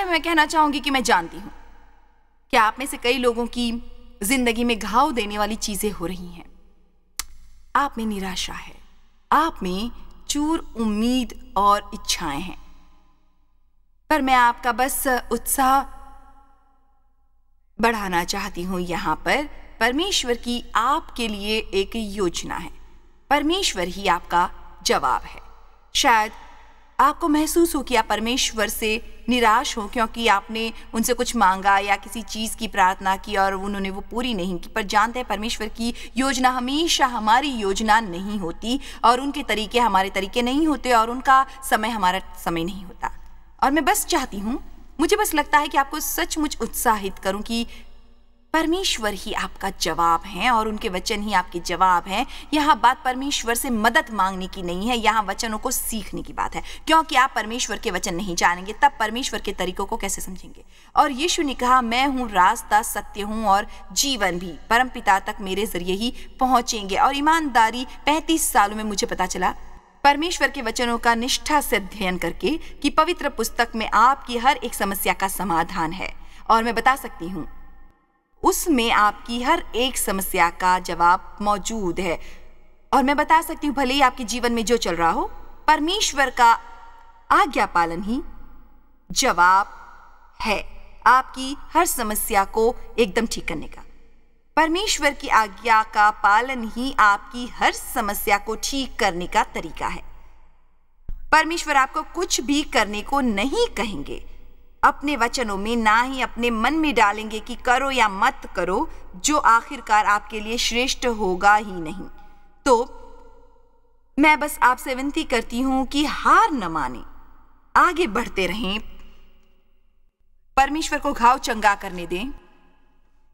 है मैं कहना चाहूंगी कि मैं जानती हूं कि आप में से कई लोगों की जिंदगी में घाव देने वाली चीजें हो रही हैं आप में निराशा है आप में चूर उम्मीद और इच्छाएं हैं पर मैं आपका बस उत्साह बढ़ाना चाहती हूं यहां पर परमेश्वर की आपके लिए एक योजना है परमेश्वर ही आपका जवाब है शायद आपको महसूस हो कि आप परमेश्वर से निराश हो क्योंकि आपने उनसे कुछ मांगा या किसी चीज़ की प्रार्थना की और उन्होंने वो पूरी नहीं की पर जानते हैं परमेश्वर की योजना हमेशा हमारी योजना नहीं होती और उनके तरीके हमारे तरीके नहीं होते और उनका समय हमारा समय नहीं होता और मैं बस चाहती हूँ मुझे बस लगता है कि आपको सचमुच उत्साहित करूं कि परमेश्वर ही आपका जवाब है और उनके वचन ही आपके जवाब हैं यह बात परमेश्वर से मदद मांगने की नहीं है यहाँ वचनों को सीखने की बात है क्योंकि आप परमेश्वर के वचन नहीं जानेंगे तब परमेश्वर के तरीकों को कैसे समझेंगे और यीशु ने कहा मैं हूँ रास्ता सत्य हूँ और जीवन भी परम पिता तक मेरे जरिए ही पहुँचेंगे और ईमानदारी पैंतीस सालों में मुझे पता चला परमेश्वर के वचनों का निष्ठा से अध्ययन करके कि पवित्र पुस्तक में आपकी हर एक समस्या का समाधान है और मैं बता सकती हूँ उसमें आपकी हर एक समस्या का जवाब मौजूद है और मैं बता सकती हूँ भले ही आपके जीवन में जो चल रहा हो परमेश्वर का आज्ञा पालन ही जवाब है आपकी हर समस्या को एकदम ठीक करने का परमेश्वर की आज्ञा का पालन ही आपकी हर समस्या को ठीक करने का तरीका है परमेश्वर आपको कुछ भी करने को नहीं कहेंगे अपने वचनों में ना ही अपने मन में डालेंगे कि करो या मत करो जो आखिरकार आपके लिए श्रेष्ठ होगा ही नहीं तो मैं बस आपसे विनती करती हूं कि हार न माने आगे बढ़ते रहें परमेश्वर को घाव चंगा करने दें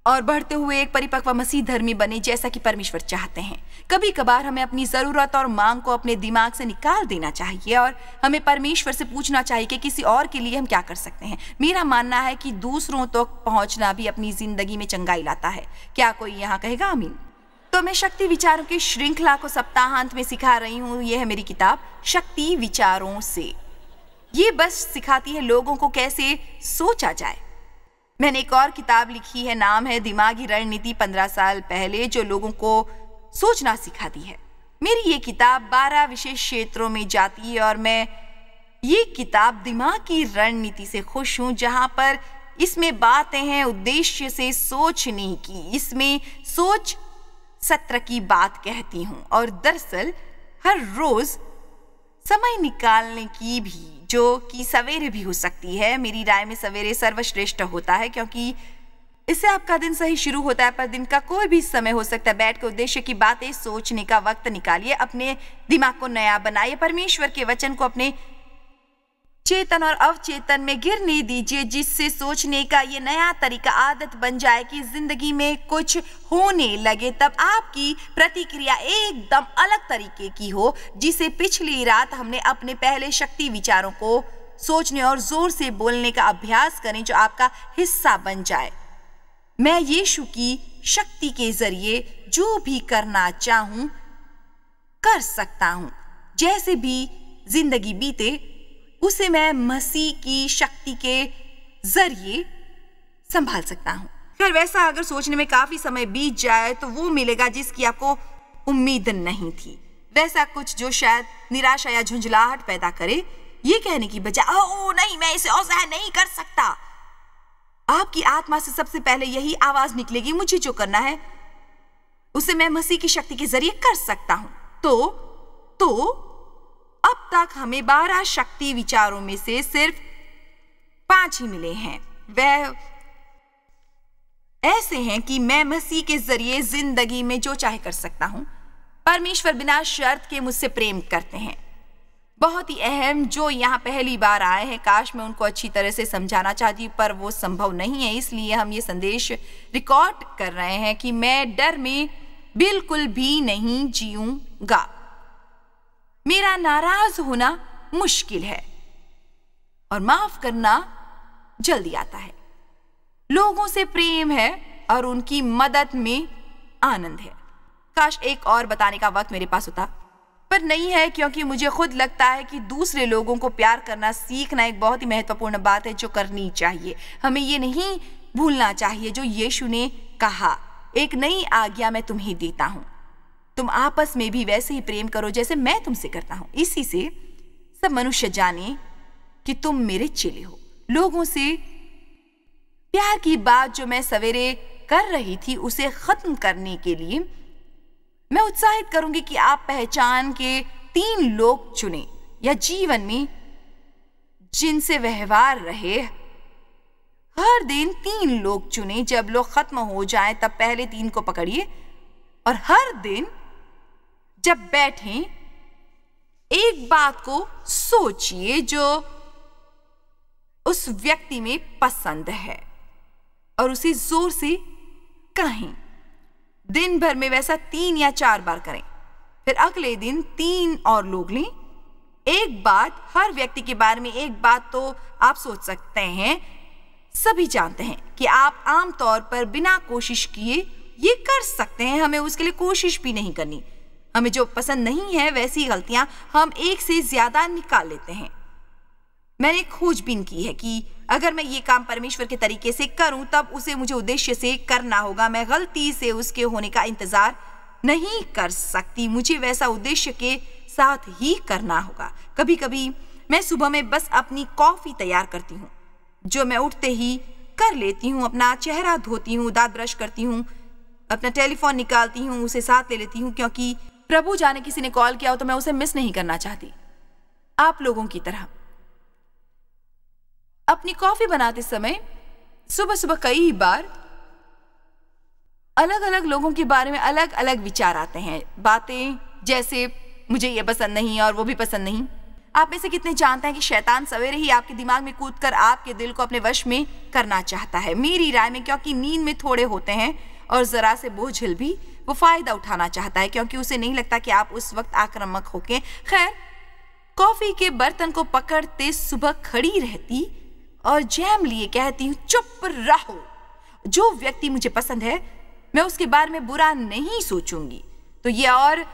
और बढ़ते हुए एक परिपक्व मसीह धर्मी बने जैसा कि परमेश्वर चाहते हैं कभी कभार हमें अपनी ज़रूरत और मांग को अपने दिमाग से निकाल देना चाहिए और हमें परमेश्वर से पूछना चाहिए कि किसी और के लिए हम क्या कर सकते हैं मेरा मानना है कि दूसरों तक तो पहुंचना भी अपनी ज़िंदगी में चंगाई लाता है क्या कोई यहाँ कहेगा अमीन तो मैं शक्ति विचारों की श्रृंखला को सप्ताहांत में सिखा रही हूँ यह है मेरी किताब शक्ति विचारों से ये बस सिखाती है लोगों को कैसे सोचा जाए मैंने एक और किताब लिखी है नाम है दिमागी रणनीति पंद्रह साल पहले जो लोगों को सोचना सिखाती है मेरी ये किताब बारह विशेष क्षेत्रों में जाती है और मैं ये किताब दिमाग की रणनीति से खुश हूँ जहां पर इसमें बातें हैं उद्देश्य से सोचने की इसमें सोच सत्र की बात कहती हूँ और दरअसल हर रोज समय निकालने की भी जो कि सवेरे भी हो सकती है मेरी राय में सवेरे सर्वश्रेष्ठ होता है क्योंकि इससे आपका दिन सही शुरू होता है पर दिन का कोई भी समय हो सकता है बैठ के उद्देश्य की बातें सोचने का वक्त निकालिए अपने दिमाग को नया बनाइए परमेश्वर के वचन को अपने चेतन और अवचेतन में गिरने दीजिए जिससे सोचने का ये नया तरीका आदत बन जाए कि जिंदगी में कुछ होने लगे तब आपकी प्रतिक्रिया एकदम अलग तरीके की हो जिसे पिछली रात हमने अपने पहले शक्ति विचारों को सोचने और जोर से बोलने का अभ्यास करें जो आपका हिस्सा बन जाए मैं यीशु की शक्ति के जरिए जो भी करना चाहूं कर सकता हूं जैसे भी जिंदगी बीते उसे मैं मसीह की शक्ति के जरिए संभाल सकता हूँ फिर वैसा अगर सोचने में काफी समय बीत जाए तो वो मिलेगा जिसकी आपको उम्मीद नहीं थी वैसा कुछ जो शायद निराशा या झुंझलाहट पैदा करे ये कहने की बजाय ओ नहीं मैं इसे और नहीं कर सकता आपकी आत्मा से सबसे पहले यही आवाज निकलेगी मुझे जो करना है उसे मैं मसीह की शक्ति के जरिए कर सकता हूं तो तो अब तक हमें बारह शक्ति विचारों में से सिर्फ पांच ही मिले हैं वह ऐसे हैं कि मैं मसीह के जरिए जिंदगी में जो चाहे कर सकता हूं परमेश्वर बिना शर्त के मुझसे प्रेम करते हैं बहुत ही अहम जो यहाँ पहली बार आए हैं काश मैं उनको अच्छी तरह से समझाना चाहती पर वो संभव नहीं है इसलिए हम ये संदेश रिकॉर्ड कर रहे हैं कि मैं डर में बिल्कुल भी नहीं जीऊंगा मेरा नाराज होना मुश्किल है और माफ करना जल्दी आता है लोगों से प्रेम है और उनकी मदद में आनंद है काश एक और बताने का वक्त मेरे पास होता पर नहीं है क्योंकि मुझे खुद लगता है कि दूसरे लोगों को प्यार करना सीखना एक बहुत ही महत्वपूर्ण बात है जो करनी चाहिए हमें ये नहीं भूलना चाहिए जो यीशु ने कहा एक नई आज्ञा मैं तुम्हें देता हूँ तुम आपस में भी वैसे ही प्रेम करो जैसे मैं तुमसे करता हूं इसी से सब मनुष्य जाने कि तुम मेरे चेले हो लोगों से प्यार की बात जो मैं सवेरे कर रही थी उसे खत्म करने के लिए मैं उत्साहित करूंगी कि आप पहचान के तीन लोग चुने या जीवन में जिनसे व्यवहार रहे हर दिन तीन लोग चुने जब लोग खत्म हो जाए तब पहले तीन को पकड़िए और हर दिन जब बैठें एक बात को सोचिए जो उस व्यक्ति में पसंद है और उसे जोर से कहें दिन भर में वैसा तीन या चार बार करें फिर अगले दिन तीन और लोग लें एक बात हर व्यक्ति के बारे में एक बात तो आप सोच सकते हैं सभी जानते हैं कि आप आमतौर पर बिना कोशिश किए ये कर सकते हैं हमें उसके लिए कोशिश भी नहीं करनी हमें जो पसंद नहीं है वैसी गलतियां हम एक से ज़्यादा निकाल लेते हैं मैंने खोजबीन की है कि अगर मैं ये काम परमेश्वर के तरीके से करूं तब उसे मुझे उद्देश्य से करना होगा मैं गलती से उसके होने का इंतजार नहीं कर सकती मुझे वैसा उद्देश्य के साथ ही करना होगा कभी कभी मैं सुबह में बस अपनी कॉफ़ी तैयार करती हूँ जो मैं उठते ही कर लेती हूँ अपना चेहरा धोती हूँ दांत ब्रश करती हूँ अपना टेलीफोन निकालती हूँ उसे साथ ले लेती हूँ क्योंकि प्रभु जाने किसी ने कॉल किया हो तो मैं उसे मिस नहीं करना चाहती आप लोगों की तरह अपनी कॉफी बनाते समय सुबह सुबह कई बार अलग अलग लोगों के बारे में अलग अलग विचार आते हैं बातें जैसे मुझे ये पसंद नहीं और वो भी पसंद नहीं आप में से कितने जानते हैं कि शैतान सवेरे ही आपके दिमाग में कूद कर आपके दिल को अपने वश में करना चाहता है मेरी राय में क्योंकि नींद में थोड़े होते हैं और ज़रा से बोझिल भी वो फ़ायदा उठाना चाहता है क्योंकि उसे नहीं लगता कि आप उस वक्त आक्रामक होके खैर कॉफ़ी के बर्तन को पकड़ते सुबह खड़ी रहती और जैम लिए कहती हूँ चुप रहो जो व्यक्ति मुझे पसंद है मैं उसके बारे में बुरा नहीं सोचूंगी तो ये और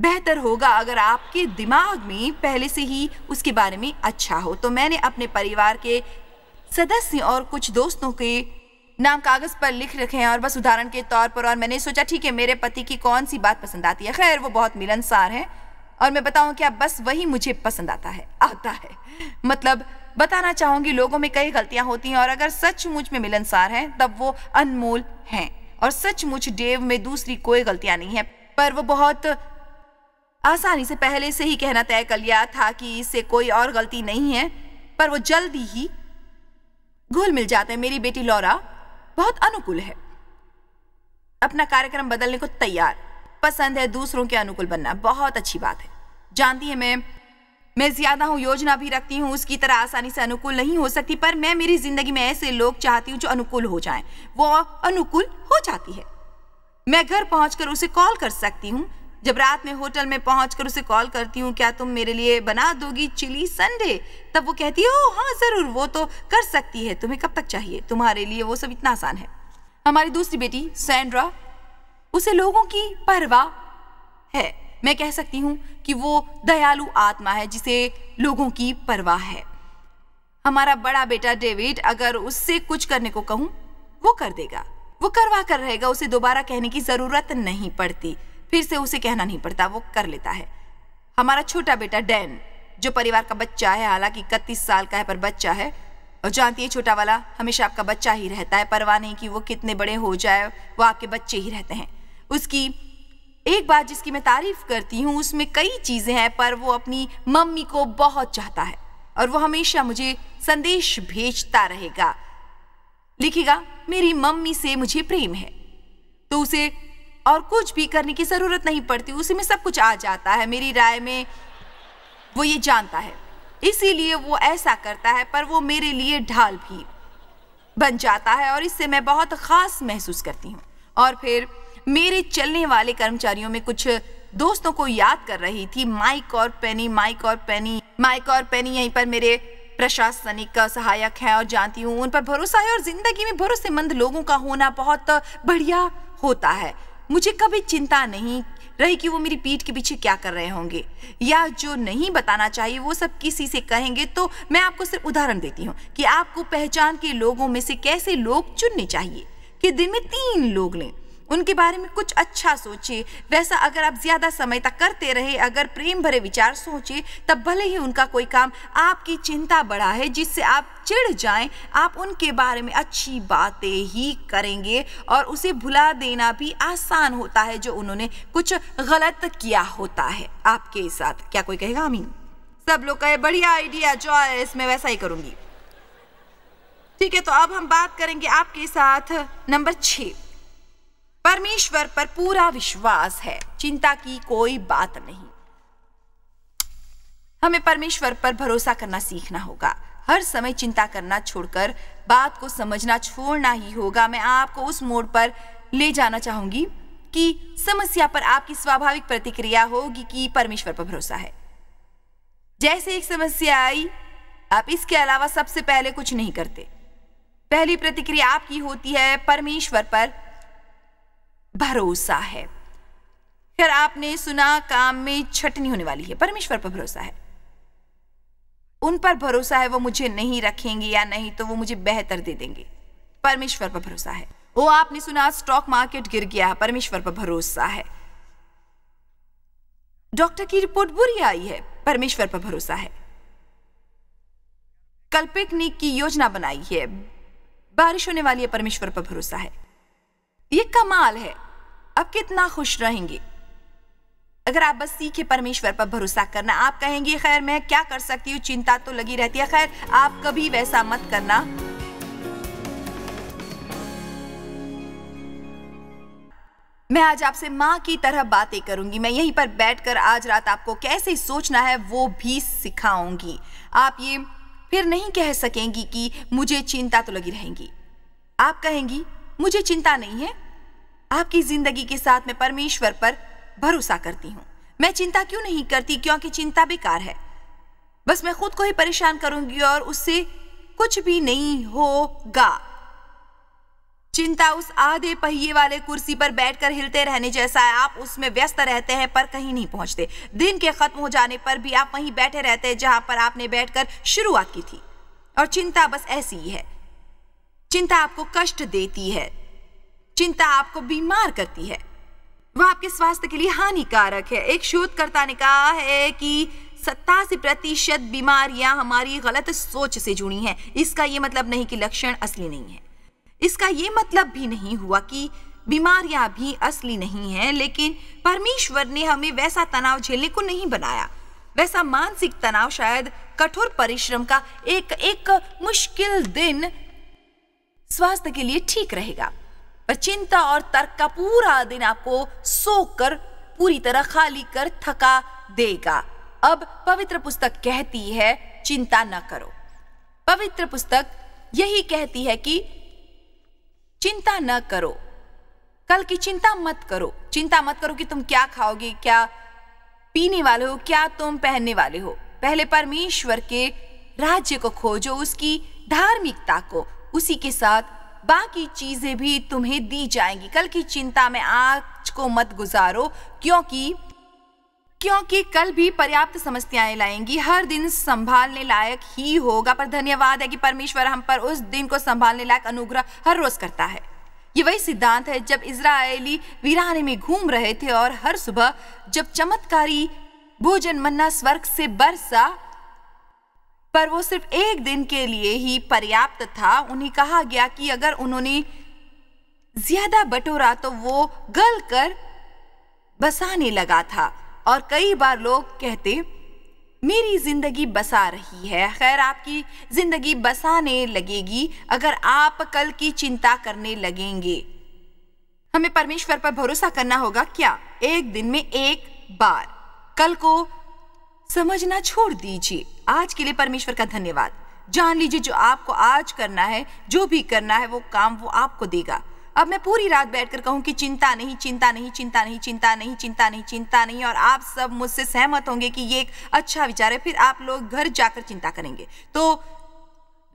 बेहतर होगा अगर आपके दिमाग में पहले से ही उसके बारे में अच्छा हो तो मैंने अपने परिवार के सदस्य और कुछ दोस्तों के नाम कागज़ पर लिख रखे हैं और बस उदाहरण के तौर पर और मैंने सोचा ठीक है मेरे पति की कौन सी बात पसंद आती है खैर वो बहुत मिलनसार है और मैं बताऊं क्या बस वही मुझे पसंद आता है आता है मतलब बताना चाहूंगी लोगों में कई गलतियाँ होती हैं और अगर सच मुझ में मिलनसार हैं तब वो अनमोल हैं और सचमुच डेव में दूसरी कोई गलतियाँ नहीं है पर वो बहुत आसानी से पहले से ही कहना तय कर लिया था कि इससे कोई और गलती नहीं है पर वो जल्दी ही घुल मिल जाते हैं मेरी बेटी लौरा बहुत अनुकूल है अपना कार्यक्रम बदलने को तैयार पसंद है दूसरों के अनुकूल बनना बहुत अच्छी बात है जानती है मैं मैं ज्यादा हूँ योजना भी रखती हूँ उसकी तरह आसानी से अनुकूल नहीं हो सकती पर मैं मेरी जिंदगी में ऐसे लोग चाहती हूँ जो अनुकूल हो जाएं। वो अनुकूल हो जाती है मैं घर पहुंचकर उसे कॉल कर सकती हूँ जब रात में होटल में पहुँच उसे कॉल करती हूँ क्या तुम मेरे लिए बना दोगी चिली संडे तब वो कहती है ओ हाँ ज़रूर वो तो कर सकती है तुम्हें कब तक चाहिए तुम्हारे लिए वो सब इतना आसान है हमारी दूसरी बेटी सैंड्रा उसे लोगों की परवाह है मैं कह सकती हूँ कि वो दयालु आत्मा है जिसे लोगों की परवाह है हमारा बड़ा बेटा डेविड अगर उससे कुछ करने को कहूँ वो कर देगा वो करवा कर रहेगा उसे दोबारा कहने की ज़रूरत नहीं पड़ती फिर से उसे कहना नहीं पड़ता वो कर लेता है हमारा छोटा बेटा डैन जो परिवार का बच्चा है हालांकि इकतीस साल का है पर बच्चा है और जानती है छोटा वाला हमेशा आपका बच्चा ही रहता है परवाह नहीं कि वो कितने बड़े हो जाए वो आपके बच्चे ही रहते हैं उसकी एक बात जिसकी मैं तारीफ करती हूँ उसमें कई चीज़ें हैं पर वो अपनी मम्मी को बहुत चाहता है और वो हमेशा मुझे संदेश भेजता रहेगा लिखेगा मेरी मम्मी से मुझे प्रेम है तो उसे और कुछ भी करने की ज़रूरत नहीं पड़ती उसी में सब कुछ आ जाता है मेरी राय में वो ये जानता है इसीलिए वो ऐसा करता है पर वो मेरे लिए ढाल भी बन जाता है और इससे मैं बहुत ख़ास महसूस करती हूँ और फिर मेरे चलने वाले कर्मचारियों में कुछ दोस्तों को याद कर रही थी माइक और पेनी माइक और पेनी माइक और पेनी यहीं पर मेरे प्रशासनिक का सहायक है और जानती हूँ उन पर भरोसा है और ज़िंदगी में भरोसेमंद लोगों का होना बहुत बढ़िया होता है मुझे कभी चिंता नहीं रही कि वो मेरी पीठ के पीछे क्या कर रहे होंगे या जो नहीं बताना चाहिए वो सब किसी से कहेंगे तो मैं आपको सिर्फ उदाहरण देती हूँ कि आपको पहचान के लोगों में से कैसे लोग चुनने चाहिए कि दिन में तीन लोग लें उनके बारे में कुछ अच्छा सोचिए वैसा अगर आप ज़्यादा समय तक करते रहे अगर प्रेम भरे विचार सोचिए तब भले ही उनका कोई काम आपकी चिंता बढ़ा है जिससे आप चिढ़ जाएं आप उनके बारे में अच्छी बातें ही करेंगे और उसे भुला देना भी आसान होता है जो उन्होंने कुछ गलत किया होता है आपके साथ क्या कोई कहेगा अमीन सब लोग कहे बढ़िया आइडिया जो इसमें वैसा ही करूंगी ठीक है तो अब हम बात करेंगे आपके साथ नंबर छः परमेश्वर पर पूरा विश्वास है चिंता की कोई बात नहीं हमें परमेश्वर पर भरोसा करना सीखना होगा हर समय चिंता करना छोड़कर बात को समझना छोड़ना ही होगा मैं आपको उस मोड पर ले जाना चाहूंगी कि समस्या पर आपकी स्वाभाविक प्रतिक्रिया होगी कि परमेश्वर पर भरोसा है जैसे एक समस्या आई आप इसके अलावा सबसे पहले कुछ नहीं करते पहली प्रतिक्रिया आपकी होती है परमेश्वर पर भरोसा है खैर आपने सुना काम में छटनी होने वाली है परमेश्वर पर भरोसा है उन पर भरोसा है वो मुझे नहीं रखेंगे या नहीं तो वो मुझे बेहतर दे देंगे परमेश्वर पर भरोसा है वो आपने सुना स्टॉक मार्केट गिर गया परमेश्वर पर भरोसा है डॉक्टर की रिपोर्ट बुरी आई है परमेश्वर पर भरोसा है कल्पिक ने की योजना बनाई है बारिश होने वाली है परमेश्वर पर भरोसा है ये कमाल है अब कितना खुश रहेंगे अगर आप बस सीखे परमेश्वर पर भरोसा करना आप कहेंगे खैर मैं क्या कर सकती हूँ चिंता तो लगी रहती है खैर आप कभी वैसा मत करना मैं आज आपसे माँ की तरह बातें करूंगी मैं यहीं पर बैठकर आज रात आपको कैसे सोचना है वो भी सिखाऊंगी आप ये फिर नहीं कह सकेंगी कि मुझे चिंता तो लगी रहेंगी आप कहेंगी मुझे चिंता नहीं है आपकी जिंदगी के साथ मैं परमेश्वर पर भरोसा करती हूँ मैं चिंता क्यों नहीं करती क्योंकि चिंता बेकार है बस मैं खुद को ही परेशान करूंगी और उससे कुछ भी नहीं होगा चिंता उस आधे पहिए वाले कुर्सी पर बैठकर हिलते रहने जैसा है आप उसमें व्यस्त रहते हैं पर कहीं नहीं पहुंचते दिन के खत्म हो जाने पर भी आप वहीं बैठे रहते हैं जहां पर आपने बैठकर शुरुआत की थी और चिंता बस ऐसी ही है चिंता आपको कष्ट देती है चिंता आपको बीमार करती है वह आपके स्वास्थ्य के लिए हानिकारक है एक शोधकर्ता ने कहा है कि सत्तासी प्रतिशत बीमारियां हमारी गलत सोच से जुड़ी हैं इसका यह मतलब नहीं कि लक्षण असली नहीं है इसका ये मतलब भी नहीं हुआ कि बीमारियां भी असली नहीं है लेकिन परमेश्वर ने हमें वैसा तनाव झेलने को नहीं बनाया वैसा मानसिक तनाव शायद कठोर परिश्रम का एक एक मुश्किल दिन स्वास्थ्य के लिए ठीक रहेगा पर चिंता और तर्क का पूरा दिन आपको सोख कर पूरी तरह खाली कर थका देगा अब पवित्र पुस्तक कहती है चिंता न करो पवित्र पुस्तक यही कहती है कि चिंता न करो कल की चिंता मत करो चिंता मत करो कि तुम क्या खाओगे क्या पीने वाले हो क्या तुम पहनने वाले हो पहले परमेश्वर के राज्य को खोजो उसकी धार्मिकता को उसी के साथ बाकी चीज़ें भी तुम्हें दी जाएंगी कल की चिंता में आज को मत गुजारो क्योंकि क्योंकि कल भी पर्याप्त समस्याएं लाएंगी हर दिन संभालने लायक ही होगा पर धन्यवाद है कि परमेश्वर हम पर उस दिन को संभालने लायक अनुग्रह हर रोज करता है ये वही सिद्धांत है जब इसराइली वीराने में घूम रहे थे और हर सुबह जब चमत्कारी भोजन मन्ना स्वर्ग से बरसा पर वो सिर्फ एक दिन के लिए ही पर्याप्त था उन्हें कहा गया कि अगर उन्होंने ज्यादा बटोरा तो वो गल कर बसाने लगा था और कई बार लोग कहते मेरी ज़िंदगी बसा रही है खैर आपकी ज़िंदगी बसाने लगेगी अगर आप कल की चिंता करने लगेंगे हमें परमेश्वर पर भरोसा करना होगा क्या एक दिन में एक बार कल को समझना छोड़ दीजिए आज के लिए परमेश्वर का धन्यवाद जान लीजिए जो आपको आज करना है जो भी करना है वो काम वो आपको देगा अब मैं पूरी रात बैठकर कहूँ कि चिंता नहीं चिंता नहीं चिंता नहीं चिंता नहीं चिंता नहीं चिंता नहीं और आप सब मुझसे सहमत होंगे कि ये एक अच्छा विचार है फिर आप लोग घर जाकर चिंता करेंगे तो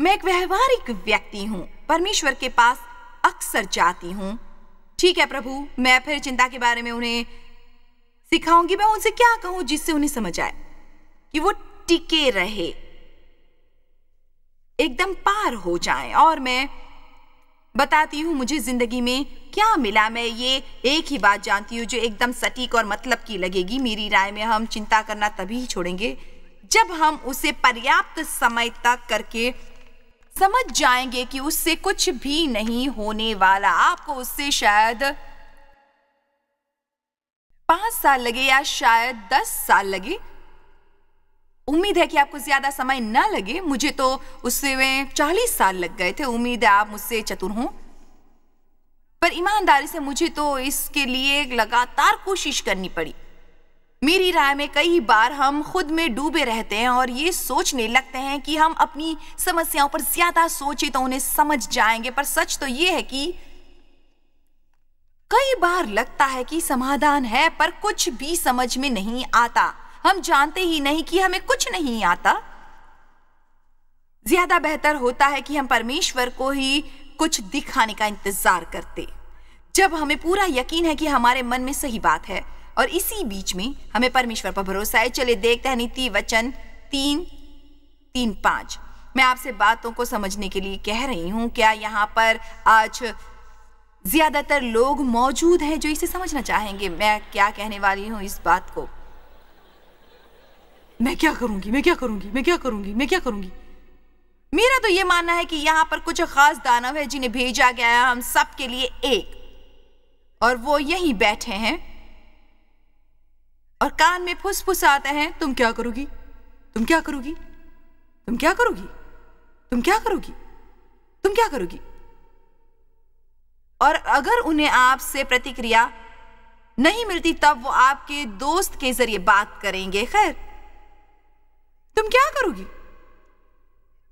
मैं एक व्यवहारिक व्यक्ति हूँ परमेश्वर के पास अक्सर जाती हूँ ठीक है प्रभु मैं फिर चिंता के बारे में उन्हें सिखाऊंगी मैं उनसे क्या कहूँ जिससे उन्हें समझ आए कि वो टिके रहे एकदम पार हो जाए और मैं बताती हूं मुझे ज़िंदगी में क्या मिला मैं ये एक ही बात जानती हूं जो एकदम सटीक और मतलब की लगेगी मेरी राय में हम चिंता करना तभी छोड़ेंगे जब हम उसे पर्याप्त समय तक करके समझ जाएंगे कि उससे कुछ भी नहीं होने वाला आपको उससे शायद पांच साल लगे या शायद दस साल लगे उम्मीद है कि आपको ज़्यादा समय ना लगे मुझे तो उससे चालीस साल लग गए थे उम्मीद है आप मुझसे चतुर हों पर ईमानदारी से मुझे तो इसके लिए लगातार कोशिश करनी पड़ी मेरी राय में कई बार हम खुद में डूबे रहते हैं और ये सोचने लगते हैं कि हम अपनी समस्याओं पर ज़्यादा सोचे तो उन्हें समझ जाएंगे पर सच तो ये है कि कई बार लगता है कि समाधान है पर कुछ भी समझ में नहीं आता हम जानते ही नहीं कि हमें कुछ नहीं आता ज्यादा बेहतर होता है कि हम परमेश्वर को ही कुछ दिखाने का इंतजार करते जब हमें पूरा यकीन है कि हमारे मन में सही बात है और इसी बीच में हमें परमेश्वर पर भरोसा है चलिए देखते हैं नीति वचन तीन तीन पांच मैं आपसे बातों को समझने के लिए कह रही हूं क्या यहां पर आज ज़्यादातर लोग मौजूद हैं जो इसे समझना चाहेंगे मैं क्या कहने वाली हूँ इस बात को मैं क्या करूंगी मैं क्या करूंगी मैं क्या करूंगी मैं क्या करूंगी मेरा तो ये मानना है कि यहां पर कुछ खास दानव है जिन्हें भेजा गया है हम सब के लिए एक और वो यहीं बैठे हैं और कान में फुस फुस आते हैं तुम क्या करोगी तुम क्या करोगी तुम क्या करोगी तुम क्या करोगी तुम क्या करोगी और अगर उन्हें आपसे प्रतिक्रिया नहीं मिलती तब वो आपके दोस्त के जरिए बात करेंगे खैर तुम क्या करोगी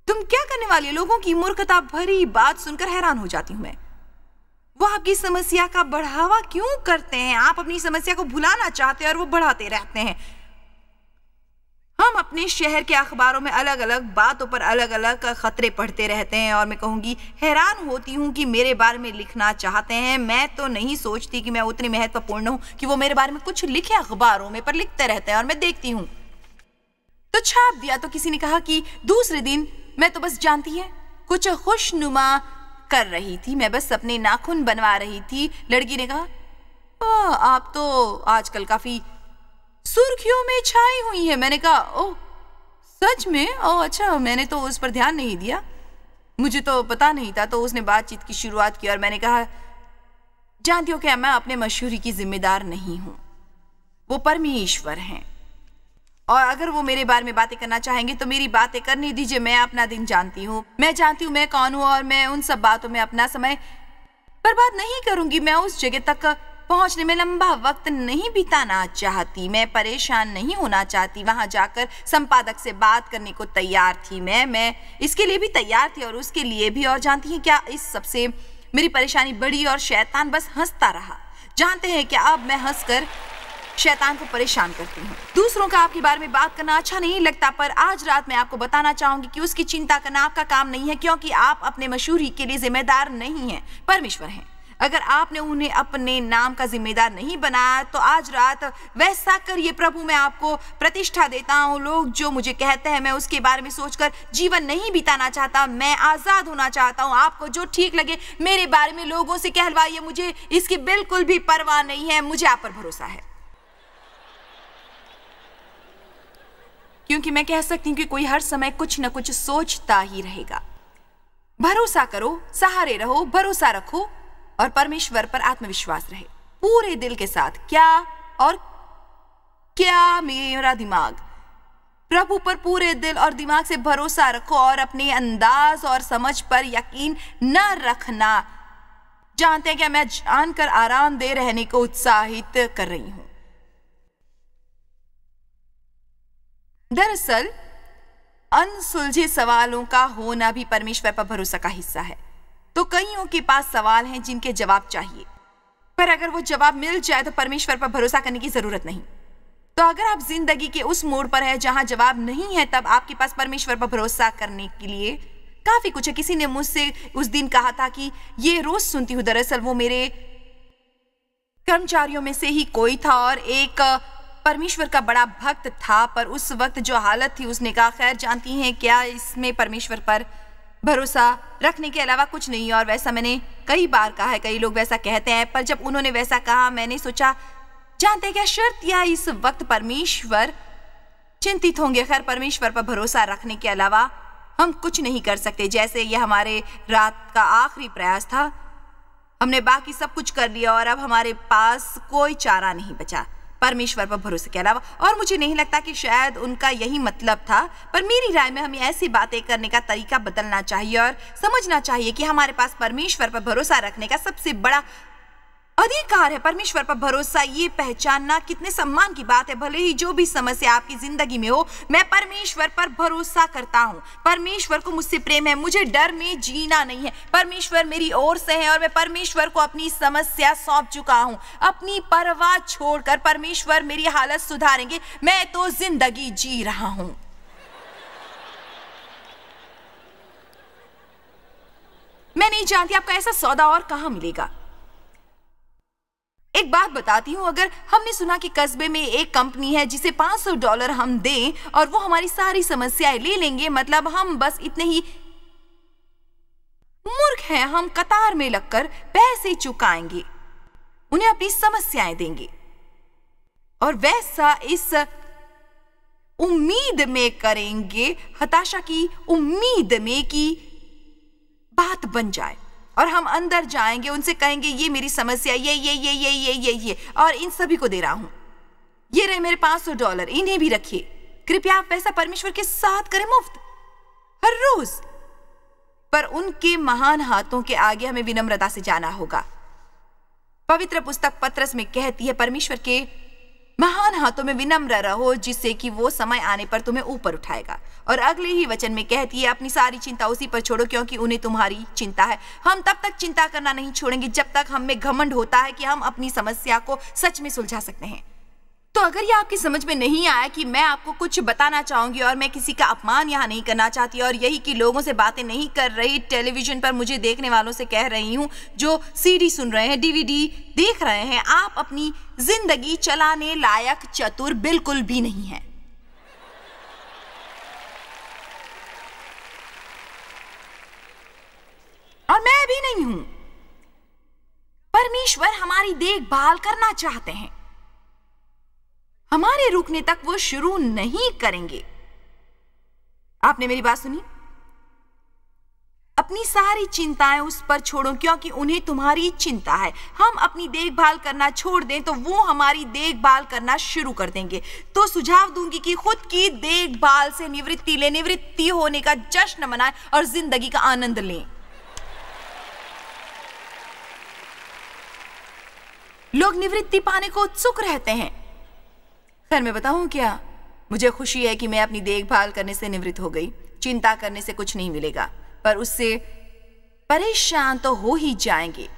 तुम क्या करने वाली लोगों की मूर्खता भरी बात सुनकर हैरान हो जाती हूं मैं वो आपकी समस्या का बढ़ावा क्यों करते हैं आप अपनी समस्या को भुलाना चाहते हैं और वो बढ़ाते रहते हैं हम अपने शहर के अखबारों में अलग अलग बातों पर अलग अलग खतरे पढ़ते रहते हैं और मैं कहूँगी हैरान होती हूं कि मेरे बारे में लिखना चाहते हैं मैं तो नहीं सोचती कि मैं उतनी महत्वपूर्ण हूं कि वो मेरे बारे में कुछ लिखे अखबारों में पर लिखते रहते हैं और मैं देखती हूँ तो छाप दिया तो किसी ने कहा कि दूसरे दिन मैं तो बस जानती है कुछ खुशनुमा कर रही थी मैं बस अपने नाखून बनवा रही थी लड़की ने कहा आप तो आजकल काफी सुर्खियों में छाई हुई है मैंने कहा ओ सच में ओ अच्छा मैंने तो उस पर ध्यान नहीं दिया मुझे तो पता नहीं था तो उसने बातचीत की शुरुआत की और मैंने कहा जानती हो क्या मैं अपने मशहूरी की जिम्मेदार नहीं हूं वो परमेश्वर हैं और अगर वो मेरे बारे में बातें करना चाहेंगे तो मेरी बातें करने दीजिए मैं अपना दिन जानती हूँ मैं जानती हूँ मैं कौन हूँ और मैं उन सब बातों में अपना समय बर्बाद नहीं करूंगी मैं उस जगह तक पहुंचने में लंबा वक्त नहीं बिताना चाहती मैं परेशान नहीं होना चाहती वहां जाकर संपादक से बात करने को तैयार थी मैं मैं इसके लिए भी तैयार थी और उसके लिए भी और जानती हैं क्या इस सबसे मेरी परेशानी बड़ी और शैतान बस हंसता रहा जानते हैं क्या अब मैं हंसकर शैतान को परेशान करती हूँ दूसरों का आपके बारे में बात करना अच्छा नहीं लगता पर आज रात मैं आपको बताना चाहूंगी कि उसकी चिंता करना आपका काम नहीं है क्योंकि आप अपने मशहूरी के लिए जिम्मेदार नहीं है परमेश्वर हैं अगर आपने उन्हें अपने नाम का जिम्मेदार नहीं बनाया तो आज रात वैसा करिए प्रभु मैं आपको प्रतिष्ठा देता हूँ लोग जो मुझे कहते हैं मैं उसके बारे में सोचकर जीवन नहीं बिताना चाहता मैं आज़ाद होना चाहता हूँ आपको जो ठीक लगे मेरे बारे में लोगों से कहलवाइए मुझे इसकी बिल्कुल भी परवाह नहीं है मुझे आप पर भरोसा है क्योंकि मैं कह सकती हूँ कि कोई हर समय कुछ न कुछ सोचता ही रहेगा भरोसा करो सहारे रहो भरोसा रखो और परमेश्वर पर आत्मविश्वास रहे पूरे दिल के साथ क्या और क्या मेरा दिमाग प्रभु पर पूरे दिल और दिमाग से भरोसा रखो और अपने अंदाज और समझ पर यकीन न रखना जानते हैं क्या मैं जानकर आराम दे रहने को उत्साहित कर रही हूं दरअसल अनसुलझे सवालों का होना भी परमेश्वर पर भरोसा का हिस्सा है तो कईयों के पास सवाल हैं जिनके जवाब चाहिए पर अगर वो जवाब मिल जाए तो परमेश्वर पर भरोसा करने की जरूरत नहीं तो अगर आप जिंदगी के उस मोड़ पर है जहां जवाब नहीं है तब आपके पास परमेश्वर पर भरोसा करने के लिए काफी कुछ है किसी ने मुझसे उस दिन कहा था कि ये रोज सुनती हूं दरअसल वो मेरे कर्मचारियों में से ही कोई था और एक परमेश्वर का बड़ा भक्त था पर उस वक्त जो हालत थी उसने कहा खैर जानती हैं क्या इसमें परमेश्वर पर भरोसा रखने के अलावा कुछ नहीं और वैसा मैंने कई बार कहा है कई लोग वैसा कहते हैं पर जब उन्होंने वैसा कहा मैंने सोचा जानते क्या शर्त या इस वक्त परमेश्वर चिंतित होंगे खैर परमेश्वर पर भरोसा रखने के अलावा हम कुछ नहीं कर सकते जैसे यह हमारे रात का आखिरी प्रयास था हमने बाकी सब कुछ कर लिया और अब हमारे पास कोई चारा नहीं बचा परमेश्वर पर भरोसे के अलावा और मुझे नहीं लगता कि शायद उनका यही मतलब था पर मेरी राय में हमें ऐसी बातें करने का तरीका बदलना चाहिए और समझना चाहिए कि हमारे पास परमेश्वर पर भरोसा रखने का सबसे बड़ा अधिकार है परमेश्वर पर भरोसा ये पहचानना कितने सम्मान की बात है भले ही जो भी समस्या आपकी जिंदगी में हो मैं परमेश्वर पर भरोसा करता हूँ परमेश्वर को मुझसे प्रेम है मुझे डर में जीना नहीं है परमेश्वर मेरी ओर से है और मैं परमेश्वर को अपनी समस्या सौंप चुका हूँ अपनी परवाह छोड़कर परमेश्वर मेरी हालत सुधारेंगे मैं तो जिंदगी जी रहा हूँ मैं नहीं जानती आपका ऐसा सौदा और कहाँ मिलेगा एक बात बताती हूँ अगर हमने सुना कि कस्बे में एक कंपनी है जिसे 500 डॉलर हम दें और वो हमारी सारी समस्याएं ले लेंगे मतलब हम बस इतने ही मूर्ख हैं हम कतार में लगकर पैसे चुकाएंगे उन्हें अपनी समस्याएं देंगे और वैसा इस उम्मीद में करेंगे हताशा की उम्मीद में की बात बन जाए और हम अंदर जाएंगे उनसे कहेंगे ये मेरी समस्या ये ये ये ये ये ये ये और इन सभी को दे रहा हूं ये रहे मेरे पांच सौ डॉलर इन्हें भी रखिए कृपया आप पैसा परमेश्वर के साथ करें मुफ्त हर रोज पर उनके महान हाथों के आगे हमें विनम्रता से जाना होगा पवित्र पुस्तक पत्रस में कहती है परमेश्वर के महान हाथों में विनम्र रहो जिससे कि वो समय आने पर तुम्हें ऊपर उठाएगा और अगले ही वचन में कहती है अपनी सारी चिंता उसी पर छोड़ो क्योंकि उन्हें तुम्हारी चिंता है हम तब तक चिंता करना नहीं छोड़ेंगे जब तक हमें घमंड होता है कि हम अपनी समस्या को सच में सुलझा सकते हैं तो अगर ये आपकी समझ में नहीं आया कि मैं आपको कुछ बताना चाहूंगी और मैं किसी का अपमान यहाँ नहीं करना चाहती और यही कि लोगों से बातें नहीं कर रही टेलीविज़न पर मुझे देखने वालों से कह रही हूँ जो सीडी सुन रहे हैं डीवीडी देख रहे हैं आप अपनी ज़िंदगी चलाने लायक चतुर बिल्कुल भी नहीं है और मैं भी नहीं हूं परमेश्वर हमारी देखभाल करना चाहते हैं हमारे रुकने तक वो शुरू नहीं करेंगे आपने मेरी बात सुनी अपनी सारी चिंताएं उस पर छोड़ो क्योंकि उन्हें तुम्हारी चिंता है हम अपनी देखभाल करना छोड़ दें तो वो हमारी देखभाल करना शुरू कर देंगे तो सुझाव दूंगी कि खुद की देखभाल से निवृत्ति ले निवृत्ति होने का जश्न मनाएं और जिंदगी का आनंद लें लोग निवृत्ति पाने को उत्सुक रहते हैं खैर मैं बताऊं क्या मुझे खुशी है कि मैं अपनी देखभाल करने से निवृत्त हो गई चिंता करने से कुछ नहीं मिलेगा पर उससे परेशान तो हो ही जाएंगे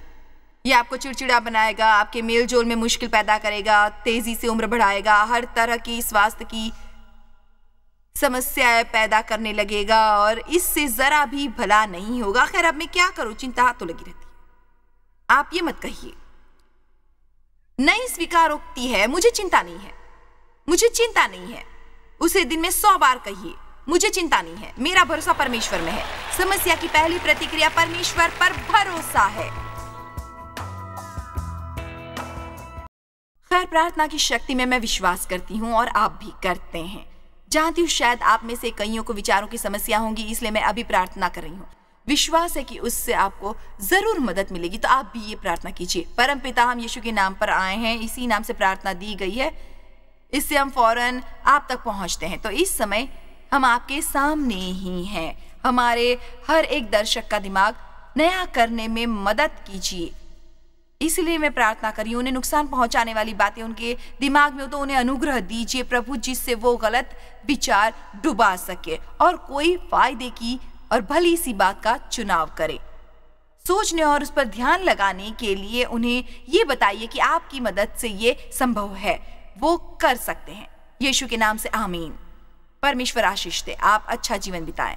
ये आपको चिड़चिड़ा बनाएगा आपके मेल जोल में मुश्किल पैदा करेगा तेजी से उम्र बढ़ाएगा हर तरह की स्वास्थ्य की समस्याएं पैदा करने लगेगा और इससे जरा भी भला नहीं होगा खैर अब मैं क्या करूं चिंता तो लगी रहती आप ये मत कहिए नई स्वीकारोक्ति है मुझे चिंता नहीं है मुझे चिंता नहीं है उसे दिन में सौ बार कहिए मुझे चिंता नहीं है मेरा भरोसा परमेश्वर में है समस्या की पहली प्रतिक्रिया परमेश्वर पर भरोसा है खैर प्रार्थना की शक्ति में मैं विश्वास करती हूँ और आप भी करते हैं जानती हूँ शायद आप में से कईयों को विचारों की समस्या होंगी इसलिए मैं अभी प्रार्थना कर रही हूँ विश्वास है कि उससे आपको जरूर मदद मिलेगी तो आप भी ये प्रार्थना कीजिए परम पिता हम यीशु के नाम पर आए हैं इसी नाम से प्रार्थना दी गई है इससे हम फौरन आप तक पहुंचते हैं तो इस समय हम आपके सामने ही हैं हमारे हर एक दर्शक का दिमाग नया करने में मदद कीजिए इसलिए मैं प्रार्थना करी उन्हें नुकसान पहुंचाने वाली बातें उनके दिमाग में हो तो उन्हें अनुग्रह दीजिए प्रभु जिससे वो गलत विचार डुबा सके और कोई फायदे की और भली सी बात का चुनाव करे सोचने और उस पर ध्यान लगाने के लिए उन्हें ये बताइए कि आपकी मदद से ये संभव है वो कर सकते हैं यीशु के नाम से आमीन परमेश्वर आशीष दे आप अच्छा जीवन बिताएं